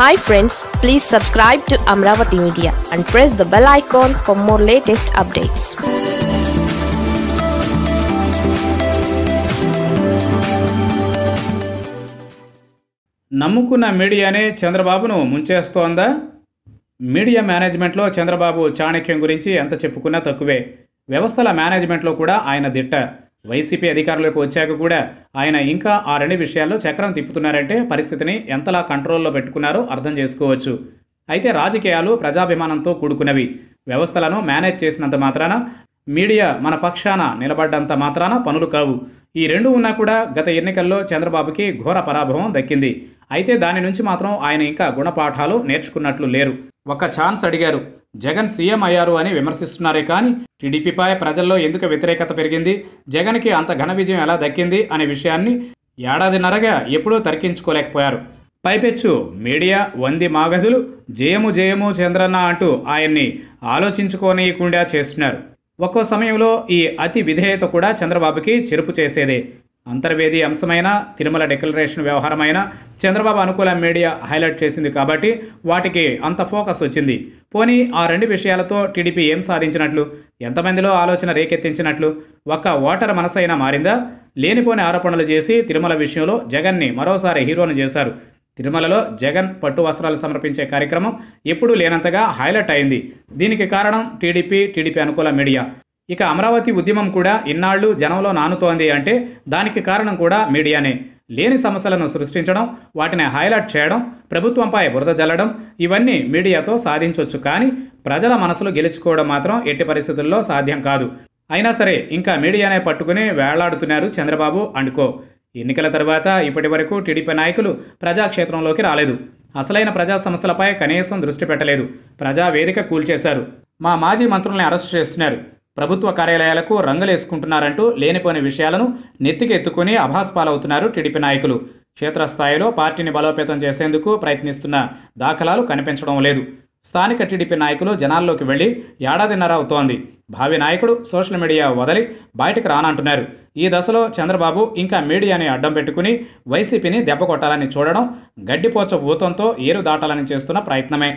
hi friends please subscribe to Amaravati media and press the bell icon for more latest updates నమ్ముకున్న మీడియానే చంద్రబాబును ముంచేస్తోందా media మేనేజ్మెంట్లో చంద్రబాబు చాణక్యం గురించి ఎంత చెప్పుకున్నా తక్కువే వ్యవస్థల మేనేజ్మెంట్లో కూడా ఆయన దిట్ట వైసీపీ అధికారంలోకి వచ్చాక కూడా ఆయన ఇంకా ఆ రెండు విషయాల్లో చక్రం తిప్పుతున్నారంటే పరిస్థితిని ఎంతలా కంట్రోల్లో పెట్టుకున్నారో అర్థం చేసుకోవచ్చు అయితే రాజకీయాలు ప్రజాభిమానంతో కూడుకున్నవి వ్యవస్థలను మేనేజ్ చేసినంత మాత్రాన మీడియా మన పక్షాన నిలబడ్డంత మాత్రాన పనులు కావు ఈ రెండు ఉన్నా కూడా గత ఎన్నికల్లో చంద్రబాబుకి ఘోర పరాభవం దక్కింది అయితే దాని నుంచి మాత్రం ఆయన ఇంకా గుణపాఠాలు నేర్చుకున్నట్లు లేరు ఒక ఛాన్స్ అడిగారు జగన్ సీఎం అయ్యారు అని విమర్శిస్తున్నారే కానీ టీడీపీపై ప్రజల్లో ఎందుకు వ్యతిరేకత పెరిగింది జగన్కి అంత ఘన విజయం ఎలా దక్కింది అనే విషయాన్ని ఏడాదిన్నరగా ఎప్పుడూ తరికించుకోలేకపోయారు పైపెచ్చు మీడియా వంది మాగధులు జయము జయము చంద్రన్న అంటూ ఆయన్ని ఆలోచించుకోనీయకుండా చేస్తున్నారు ఒక్కో సమయంలో ఈ అతి విధేయత కూడా చంద్రబాబుకి చెరుపు చేసేదే అంతర్వేది అంశమైన తిరుమల డిక్లరేషన్ వ్యవహారమైన చంద్రబాబు అనుకూల మీడియా హైలైట్ చేసింది కాబట్టి వాటికి అంత ఫోకస్ వచ్చింది పోనీ ఆ రెండు విషయాలతో టీడీపీ ఏం సాధించినట్లు ఎంతమందిలో ఆలోచన రేకెత్తించినట్లు ఒక్క ఓటర్ మనసైనా మారిందా లేనిపోని ఆరోపణలు చేసి తిరుమల విషయంలో జగన్ని మరోసారి హీరోను చేశారు తిరుమలలో జగన్ పట్టు వస్త్రాలు సమర్పించే కార్యక్రమం ఎప్పుడూ లేనంతగా హైలైట్ అయింది దీనికి కారణం టీడీపీ టీడీపీ అనుకూల మీడియా ఇక అమరావతి ఉద్యమం కూడా ఇన్నాళ్ళు జనంలో నానుతోంది అంటే దానికి కారణం కూడా మీడియానే లేని సమస్యలను సృష్టించడం వాటిని హైలైట్ చేయడం ప్రభుత్వంపై బురద జల్లడం ఇవన్నీ మీడియాతో సాధించవచ్చు కానీ ప్రజల మనసులు గెలుచుకోవడం మాత్రం ఎట్టి పరిస్థితుల్లో సాధ్యం కాదు అయినా సరే ఇంకా మీడియానే పట్టుకుని వేళ్లాడుతున్నారు చంద్రబాబు అండుకో ఎన్నికల తర్వాత ఇప్పటి వరకు టీడీపీ నాయకులు ప్రజాక్షేత్రంలోకి రాలేదు అసలైన ప్రజా సమస్యలపై కనీసం దృష్టి పెట్టలేదు ప్రజావేదిక కూల్చేశారు మా మాజీ మంత్రుల్ని అరెస్ట్ చేస్తున్నారు ప్రభుత్వ కార్యాలయాలకు రంగులేసుకుంటున్నారంటూ లేనిపోని విషయాలను నెత్తికెత్తుకుని అభాస్పాలవుతున్నారు టీడీపీ నాయకులు క్షేత్రస్థాయిలో పార్టీని బలోపేతం చేసేందుకు ప్రయత్నిస్తున్న దాఖలాలు కనిపించడం లేదు స్థానిక టీడీపీ నాయకులు జనాల్లోకి వెళ్ళి ఏడాదిన్నర అవుతోంది భావి నాయకుడు సోషల్ మీడియా వదలి బయటకు రానంటున్నారు ఈ దశలో చంద్రబాబు ఇంకా మీడియాని అడ్డం పెట్టుకుని వైసీపీని దెబ్బ కొట్టాలని చూడడం గడ్డిపోచ భూతంతో ఏరు దాటాలని చేస్తున్న ప్రయత్నమే